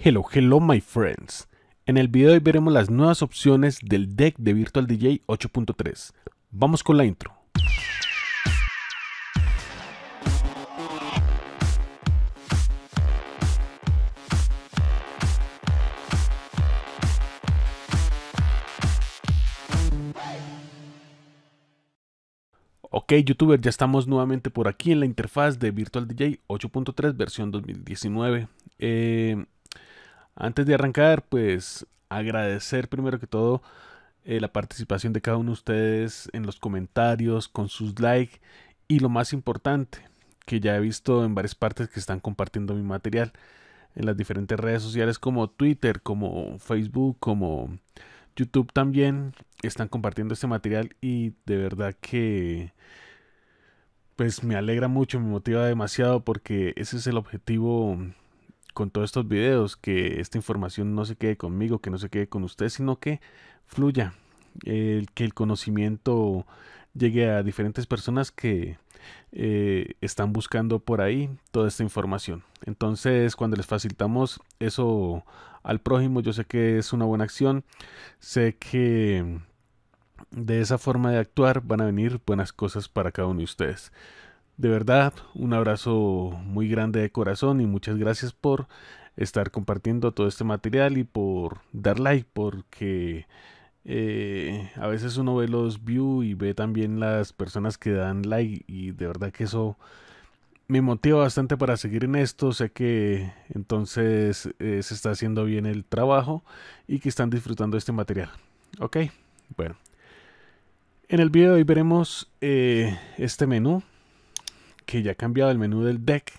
Hello, hello my friends. En el video de hoy veremos las nuevas opciones del deck de Virtual DJ 8.3. Vamos con la intro. Ok youtuber, ya estamos nuevamente por aquí en la interfaz de Virtual DJ 8.3 versión 2019. Eh, antes de arrancar, pues agradecer primero que todo eh, la participación de cada uno de ustedes en los comentarios, con sus likes y lo más importante, que ya he visto en varias partes que están compartiendo mi material en las diferentes redes sociales como Twitter, como Facebook, como YouTube también están compartiendo este material y de verdad que pues me alegra mucho, me motiva demasiado porque ese es el objetivo con todos estos videos, que esta información no se quede conmigo, que no se quede con usted, sino que fluya, el que el conocimiento llegue a diferentes personas que eh, están buscando por ahí toda esta información. Entonces, cuando les facilitamos eso al prójimo, yo sé que es una buena acción, sé que de esa forma de actuar van a venir buenas cosas para cada uno de ustedes. De verdad, un abrazo muy grande de corazón y muchas gracias por estar compartiendo todo este material y por dar like, porque eh, a veces uno ve los views y ve también las personas que dan like y de verdad que eso me motiva bastante para seguir en esto. Sé que entonces eh, se está haciendo bien el trabajo y que están disfrutando este material. Ok, bueno. En el video de hoy veremos eh, este menú que ya ha cambiado el menú del deck.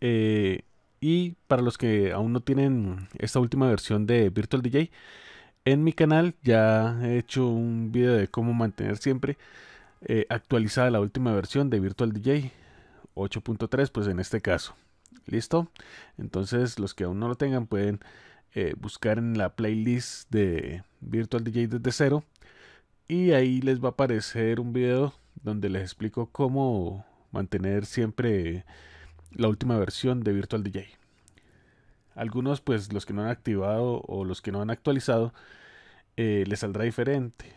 Eh, y para los que aún no tienen esta última versión de Virtual DJ, en mi canal ya he hecho un video de cómo mantener siempre eh, actualizada la última versión de Virtual DJ 8.3, pues en este caso. ¿Listo? Entonces los que aún no lo tengan pueden eh, buscar en la playlist de Virtual DJ desde cero. Y ahí les va a aparecer un video donde les explico cómo mantener siempre la última versión de Virtual DJ. Algunos, pues los que no han activado o los que no han actualizado, le eh, les saldrá diferente.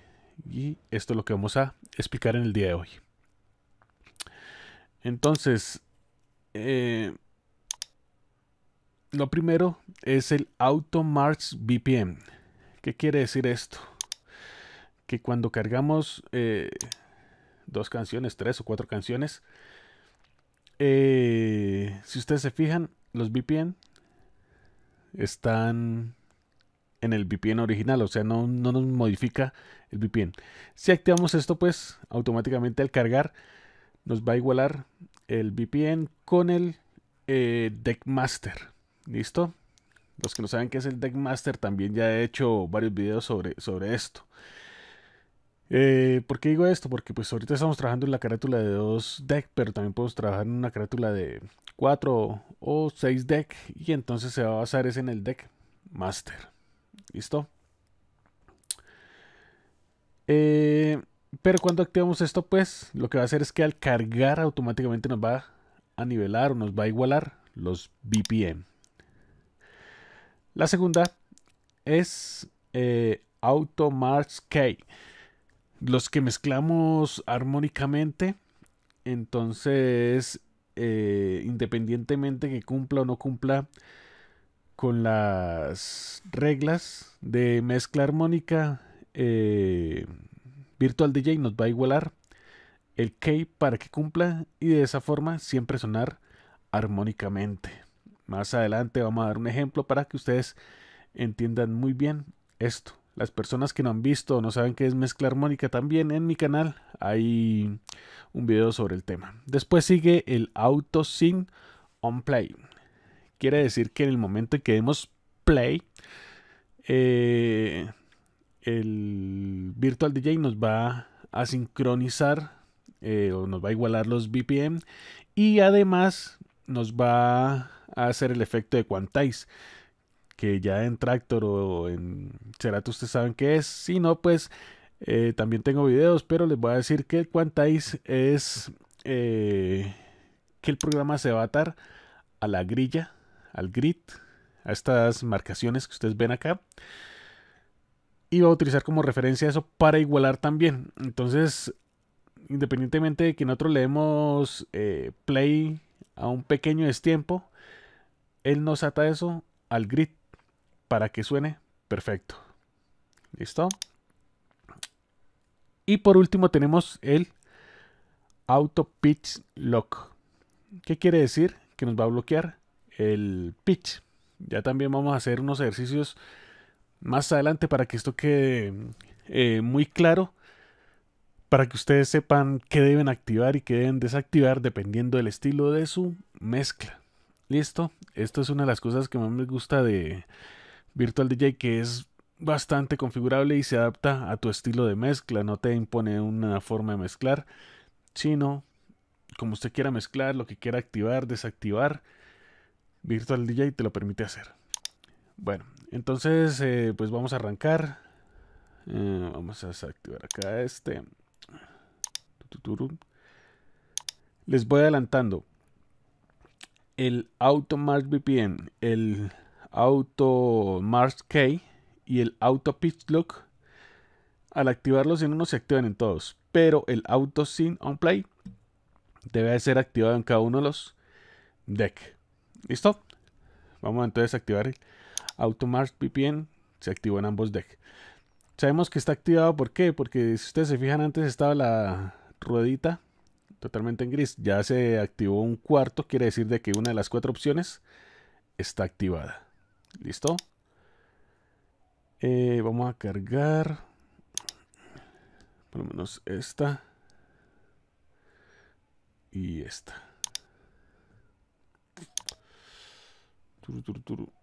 Y esto es lo que vamos a explicar en el día de hoy. Entonces, eh, lo primero es el Auto March BPM. ¿Qué quiere decir esto? Que cuando cargamos eh, dos canciones, tres o cuatro canciones. Eh, si ustedes se fijan, los VPN están en el VPN original, o sea, no, nos modifica el VPN. Si activamos esto, pues automáticamente al cargar nos va a igualar el VPN con el eh, Deckmaster. ¿Listo? Los que no saben qué es el Deckmaster, también ya he hecho varios videos sobre, sobre esto. Eh, ¿Por qué digo esto? Porque pues ahorita estamos trabajando en la carátula de dos deck, pero también podemos trabajar en una carátula de 4 o 6 deck y entonces se va a basar en el deck master. ¿Listo? Eh, pero cuando activamos esto, pues lo que va a hacer es que al cargar automáticamente nos va a nivelar o nos va a igualar los BPM. La segunda es eh, Auto March los que mezclamos armónicamente. Entonces, eh, independientemente que cumpla o no cumpla con las reglas de mezcla armónica, eh, Virtual DJ nos va a igualar el K para que cumpla y de esa forma siempre sonar armónicamente. Más adelante vamos a dar un ejemplo para que ustedes entiendan muy bien esto. Las personas que no han visto o no saben qué es mezcla armónica, también en mi canal hay un video sobre el tema. Después sigue el auto sin on play. Quiere decir que en el momento en que demos play, eh, el Virtual DJ nos va a sincronizar eh, o nos va a igualar los BPM y además nos va a hacer el efecto de quantize que ya en Tractor o en Serato. ustedes saben qué es. Si no, pues eh, también tengo videos, pero les voy a decir que el Quantize es eh, que el programa se va a atar a la grilla, al grid, a estas marcaciones que ustedes ven acá. Y va a utilizar como referencia eso para igualar también. Entonces, independientemente de que nosotros le demos eh, play a un pequeño destiempo, él nos ata eso al grid para que suene perfecto. ¿Listo? Y por último tenemos el Auto Pitch Lock. ¿Qué quiere decir? Que nos va a bloquear el pitch. Ya también vamos a hacer unos ejercicios más adelante para que esto quede eh, muy claro. Para que ustedes sepan qué deben activar y qué deben desactivar dependiendo del estilo de su mezcla. Listo, esto es una de las cosas que más me gusta de, Virtual DJ que es bastante configurable y se adapta a tu estilo de mezcla, no te impone una forma de mezclar, sino como usted quiera mezclar, lo que quiera activar, desactivar, Virtual DJ te lo permite hacer. Bueno, entonces eh, pues vamos a arrancar. Eh, vamos a desactivar acá este. Les voy adelantando. El March VPN, el Auto Mars K y el Auto Pitch Lock. Al activarlos en uno se activan en todos, pero el Auto Scene On Play debe ser activado en cada uno de los deck. ¿Listo? Vamos entonces a activar el Auto Mars VPN. Se activó en ambos decks Sabemos que está activado, ¿por qué? Porque si ustedes se fijan, antes estaba la ruedita totalmente en gris. Ya se activó un cuarto, quiere decir de que una de las cuatro opciones está activada. Listo. Eh, vamos a cargar. Por lo menos esta. Y esta. Turu, turu, turu.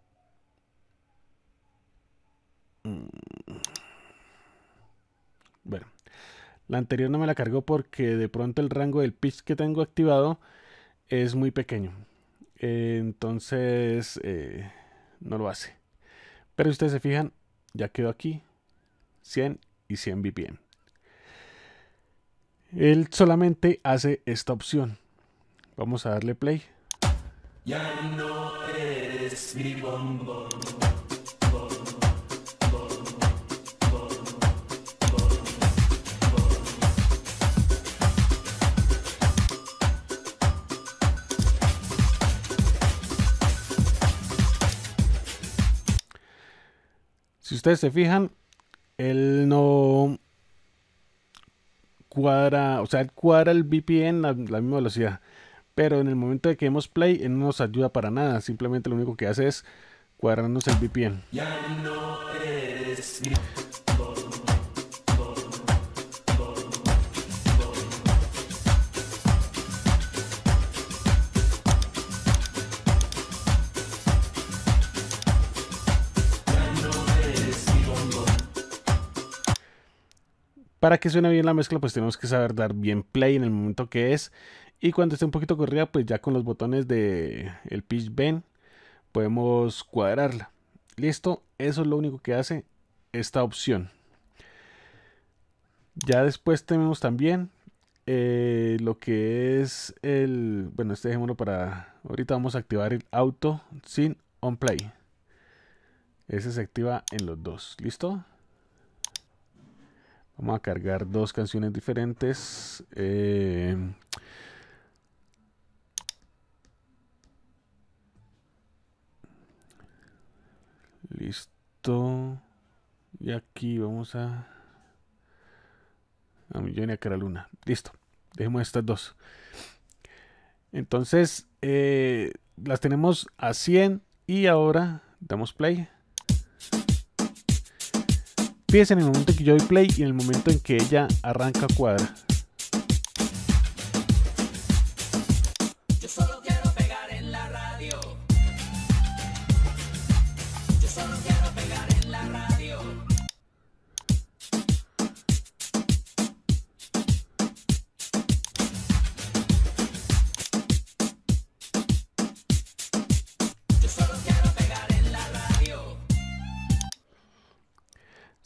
Mm. Bueno, la anterior no me la cargó porque de pronto el rango del pitch que tengo activado es muy pequeño. entonces, eh, no lo hace. Pero si ustedes se fijan, ya quedó aquí 100 y 100 VPN Él solamente hace esta opción. Vamos a darle play. si ustedes se fijan, él no cuadra, o sea, cuadra el VPN a la misma velocidad. Pero en el momento de que hemos play, él no nos ayuda para nada. Simplemente lo único que hace es cuadrarnos el VPN. Para que suene bien la mezcla, pues tenemos que saber dar bien play en el momento que es. Y cuando esté un poquito corrida, pues ya con los botones de el pitch bend podemos cuadrarla. Listo, eso es lo único que hace esta opción. Ya después tenemos también eh, lo que es el... Bueno, este dejémoslo para... Ahorita vamos a activar el auto sin on play. Ese se activa en los dos. ¿Listo? Vamos a cargar dos canciones diferentes. Eh, listo. Y aquí vamos a... A Millón y a Luna. Listo. Dejemos estas dos. Entonces, eh, las tenemos a 100 y ahora damos play. Piensa en el momento que yo play y en el momento en que ella arranca cuadra.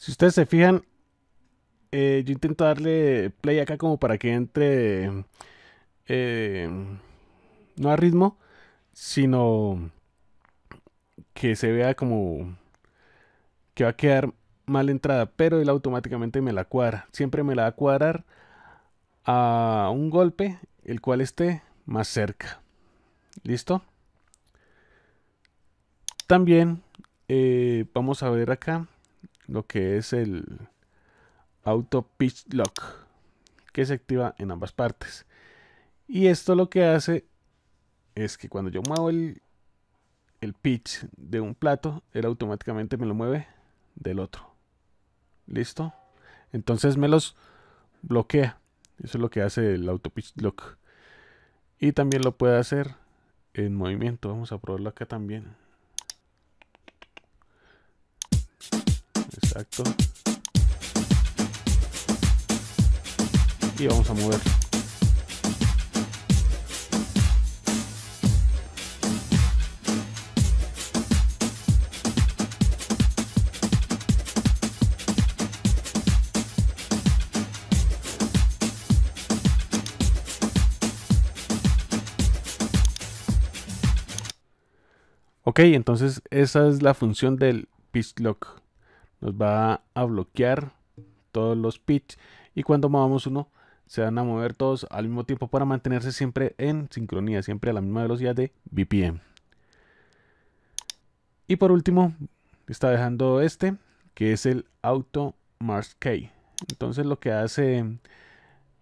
Si ustedes se fijan, eh, yo intento darle play acá como para que entre em, no a ritmo, sino que se vea como que va a quedar mal entrada, pero él automáticamente me la cuadra. Siempre me la va a cuadrar a un golpe el cual esté más cerca. ¿Listo? También eh, vamos a ver acá lo que es el auto pitch lock que se activa en ambas partes. Y esto lo que hace es que cuando yo muevo el, el pitch de un plato, él automáticamente me lo mueve del otro. ¿Listo? Entonces me los bloquea. Eso es lo que hace el auto pitch lock. Y también lo puede hacer en movimiento. Vamos a probarlo acá también. Y vamos a mover. Ok, entonces esa es la función del pitch nos va a bloquear todos los pitch y cuando movamos uno se van a mover todos al mismo tiempo para mantenerse siempre en sincronía, siempre a la misma velocidad de BPM. Y por último, está dejando este, que es el Auto Mars K. Entonces lo que hace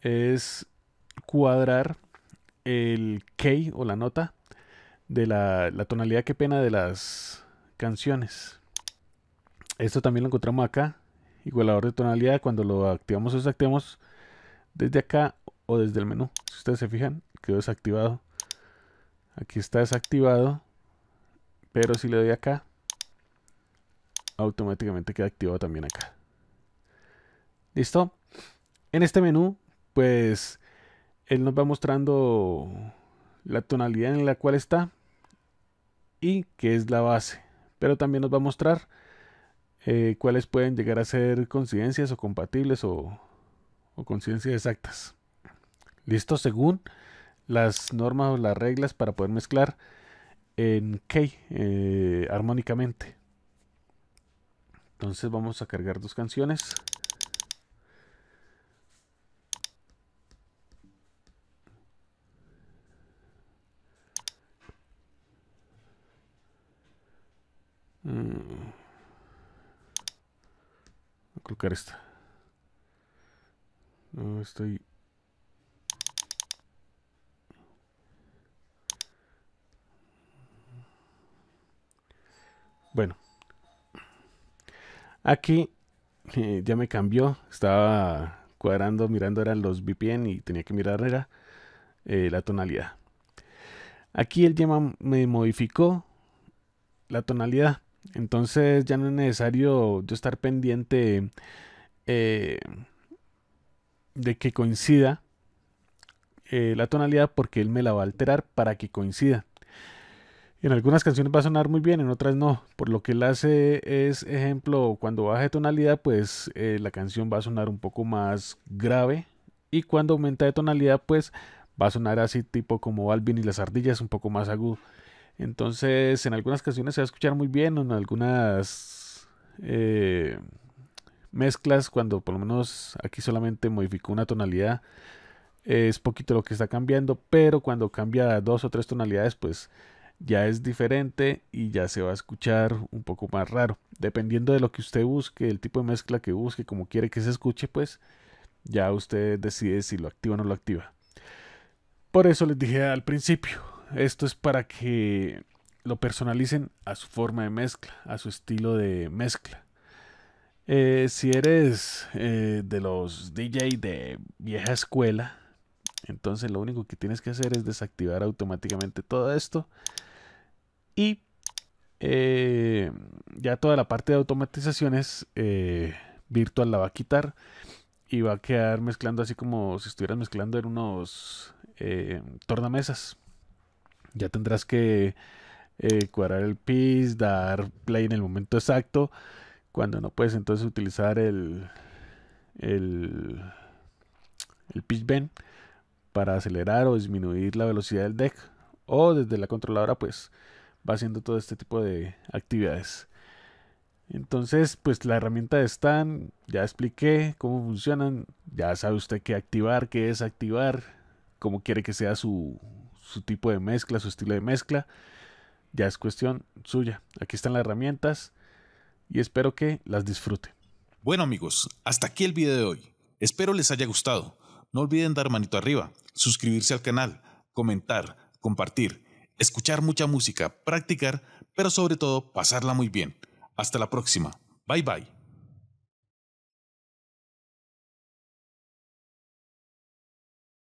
es cuadrar el key o la nota de la, la tonalidad que pena de las canciones. Esto también lo encontramos acá. Igualador de tonalidad. Cuando lo activamos o desactivamos desde acá o desde el menú. Si ustedes se fijan, quedó desactivado. Aquí está desactivado. Pero si le doy acá, automáticamente queda activado también acá. ¿Listo? En este menú, pues, él nos va mostrando la tonalidad en la cual está y que es la base. Pero también nos va a mostrar eh, cuáles pueden llegar a ser coincidencias o compatibles o, coincidencias exactas. Listo, según las normas o las reglas para poder mezclar en key eh, armónicamente. Entonces vamos a cargar dos canciones. Mm tocar No, estoy... Bueno. Aquí eh, ya me cambió. Estaba cuadrando, mirando, eran los VPN y tenía que mirar era, eh, la tonalidad. Aquí el tema me modificó la tonalidad entonces ya no es necesario yo estar pendiente eh, de que coincida eh, la tonalidad porque él me la va a alterar para que coincida. En algunas canciones va a sonar muy bien, en otras no. Por lo que él hace es, ejemplo, cuando baja de tonalidad, pues eh, la canción va a sonar un poco más grave. Y cuando aumenta de tonalidad, pues va a sonar así tipo como Alvin y las ardillas, un poco más agudo. Entonces, en algunas canciones se va a escuchar muy bien, en algunas eh, mezclas, cuando por lo menos aquí solamente modificó una tonalidad, es poquito lo que está cambiando, pero cuando cambia dos o tres tonalidades, pues ya es diferente y ya se va a escuchar un poco más raro. Dependiendo de lo que usted busque, el tipo de mezcla que busque, como quiere que se escuche, pues ya usted decide si lo activa o no lo activa. Por eso les dije al principio, esto es para que lo personalicen a su forma de mezcla, a su estilo de mezcla. Eh, si eres eh, de los DJ de vieja escuela, entonces lo único que tienes que hacer es desactivar automáticamente todo esto. Y eh, ya toda la parte de automatizaciones virtual la va a quitar y va a quedar mezclando así como si estuvieras mezclando en unos tornamesas. Ya tendrás que eh, cuadrar el PIS, dar play en el momento exacto. Cuando no puedes entonces utilizar el, el, el pitch bend para acelerar o disminuir la velocidad del deck. O desde la controladora pues va haciendo todo este tipo de actividades. Entonces, pues la herramienta de Stan, ya expliqué cómo funcionan, ya sabe usted qué activar, qué desactivar, cómo quiere que sea su, su tipo de mezcla, su estilo de mezcla. Ya es cuestión suya. Aquí están las herramientas y espero que las disfruten. Bueno amigos, hasta aquí el video de hoy. Espero les haya gustado. No olviden dar manito arriba, suscribirse al canal, comentar, compartir, escuchar mucha música, practicar, pero sobre todo pasarla muy bien. Hasta la próxima. Bye bye.